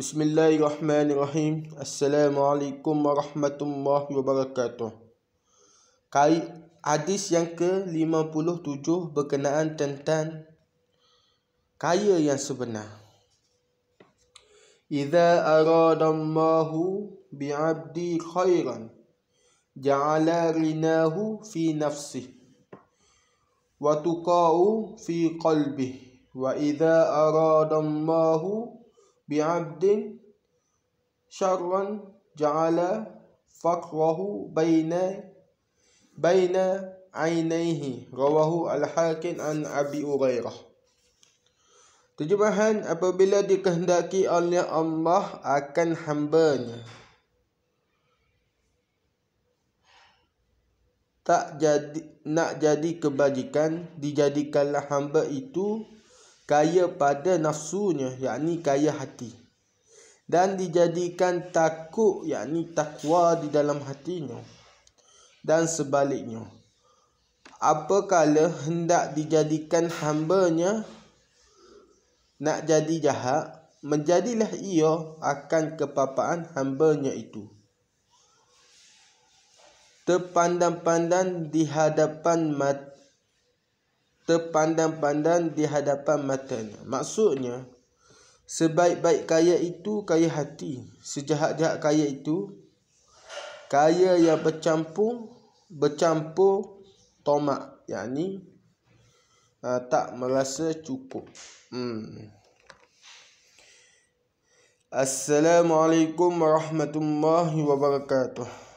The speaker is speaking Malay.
Bismillahirrahmanirrahim. Assalamualaikum warahmatullahi wabarakatuh. Kai hadis yang ke-57 berkenaan tentang kaya yang sebenar. Idza arada Allahu bi'abdi khairan ja'ala rinahu fi nafsi wa tuqa'u fi qalbi wa idza arada Allahu بعبد شرا جعل فقره بين بين عينيه رواه الحاكم عن ابي هريره Terjemahan apabila dikehendaki oleh Allah akan hambanya. Tak jadi nak jadi kebajikan dijadikanlah hamba itu kaya pada nafsunya yakni kaya hati dan dijadikan takut yakni takwa di dalam hatinya dan sebaliknya apakala hendak dijadikan hambanya nak jadi jahat menjadilah ia akan kepapaan hambanya itu terpandang-pandang di hadapan mata terpandang-pandang di hadapan matanya. Maksudnya, sebaik-baik kaya itu kaya hati. Sejahat-jahat kaya itu, kaya yang bercampur, bercampur tomak. Yang ni, uh, tak merasa cukup. Hmm. Assalamualaikum warahmatullahi wabarakatuh.